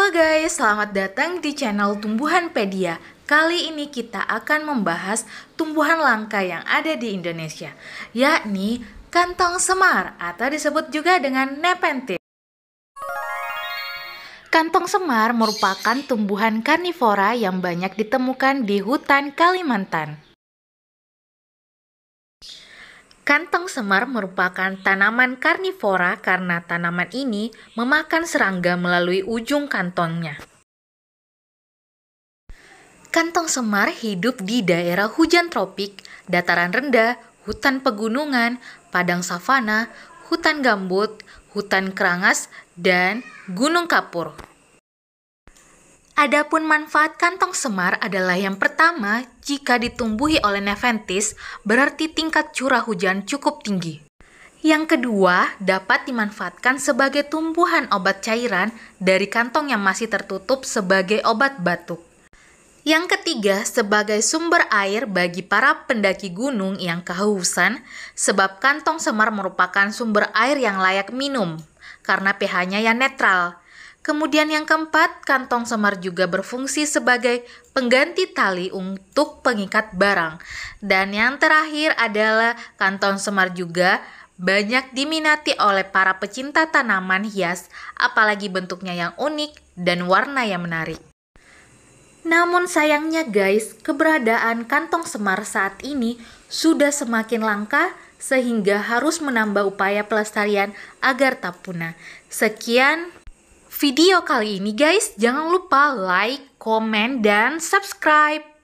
Halo guys, selamat datang di channel tumbuhanpedia Kali ini kita akan membahas tumbuhan langka yang ada di Indonesia, yakni kantong semar atau disebut juga dengan nepenthes Kantong semar merupakan tumbuhan karnivora yang banyak ditemukan di hutan Kalimantan. Kantong semar merupakan tanaman karnivora karena tanaman ini memakan serangga melalui ujung kantongnya. Kantong semar hidup di daerah hujan tropik, dataran rendah, hutan pegunungan, padang savana, hutan gambut, hutan kerangas, dan gunung kapur. Adapun manfaat kantong semar adalah yang pertama, jika ditumbuhi oleh Neventis, berarti tingkat curah hujan cukup tinggi. Yang kedua, dapat dimanfaatkan sebagai tumbuhan obat cairan dari kantong yang masih tertutup sebagai obat batuk. Yang ketiga, sebagai sumber air bagi para pendaki gunung yang kehausan, sebab kantong semar merupakan sumber air yang layak minum karena pH-nya yang netral, Kemudian yang keempat, kantong semar juga berfungsi sebagai pengganti tali untuk pengikat barang. Dan yang terakhir adalah kantong semar juga banyak diminati oleh para pecinta tanaman hias, apalagi bentuknya yang unik dan warna yang menarik. Namun sayangnya guys, keberadaan kantong semar saat ini sudah semakin langka sehingga harus menambah upaya pelestarian agar tak punah. Sekian video kali ini guys. Jangan lupa like, comment dan subscribe.